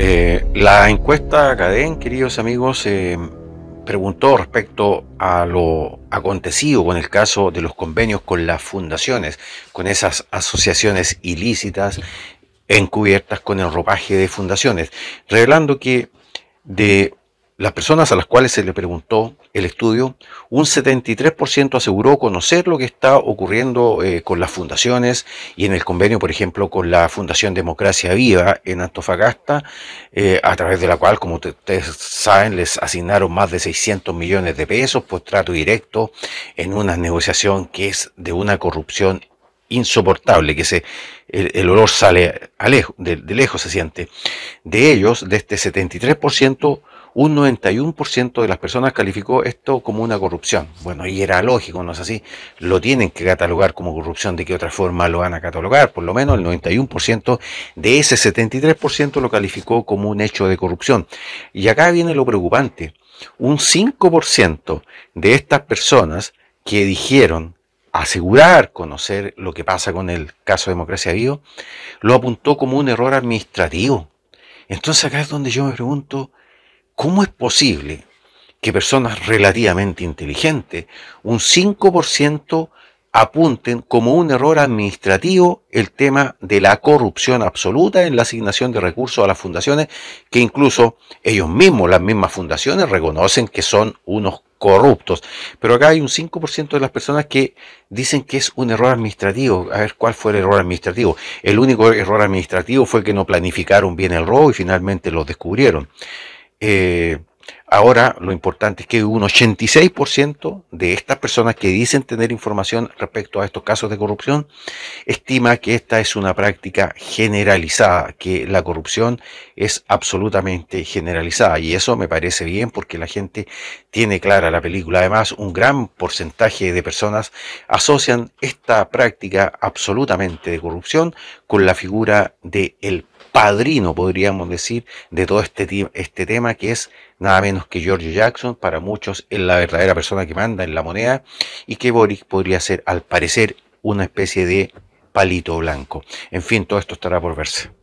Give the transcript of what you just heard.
Eh, la encuesta Cadén, queridos amigos, eh, preguntó respecto a lo acontecido con el caso de los convenios con las fundaciones, con esas asociaciones ilícitas encubiertas con el ropaje de fundaciones, revelando que de las personas a las cuales se le preguntó el estudio, un 73% aseguró conocer lo que está ocurriendo eh, con las fundaciones y en el convenio, por ejemplo, con la Fundación Democracia Viva en Antofagasta, eh, a través de la cual, como ustedes saben, les asignaron más de 600 millones de pesos por trato directo en una negociación que es de una corrupción insoportable, que se, el, olor sale a de lejos, se siente. De ellos, de este 73%, un 91% de las personas calificó esto como una corrupción. Bueno, y era lógico, no es así. Lo tienen que catalogar como corrupción, de qué otra forma lo van a catalogar. Por lo menos el 91% de ese 73% lo calificó como un hecho de corrupción. Y acá viene lo preocupante. Un 5% de estas personas que dijeron asegurar conocer lo que pasa con el caso Democracia viva, lo apuntó como un error administrativo. Entonces acá es donde yo me pregunto, ¿Cómo es posible que personas relativamente inteligentes, un 5%, apunten como un error administrativo el tema de la corrupción absoluta en la asignación de recursos a las fundaciones, que incluso ellos mismos, las mismas fundaciones, reconocen que son unos corruptos. Pero acá hay un 5% de las personas que dicen que es un error administrativo. A ver, ¿cuál fue el error administrativo? El único error administrativo fue que no planificaron bien el robo y finalmente lo descubrieron eh, Ahora lo importante es que un 86% de estas personas que dicen tener información respecto a estos casos de corrupción estima que esta es una práctica generalizada, que la corrupción es absolutamente generalizada. Y eso me parece bien porque la gente tiene clara la película. Además, un gran porcentaje de personas asocian esta práctica absolutamente de corrupción con la figura de padrino, podríamos decir, de todo este, este tema que es nada menos que George Jackson, para muchos es la verdadera persona que manda en la moneda, y que Boric podría ser, al parecer, una especie de palito blanco. En fin, todo esto estará por verse.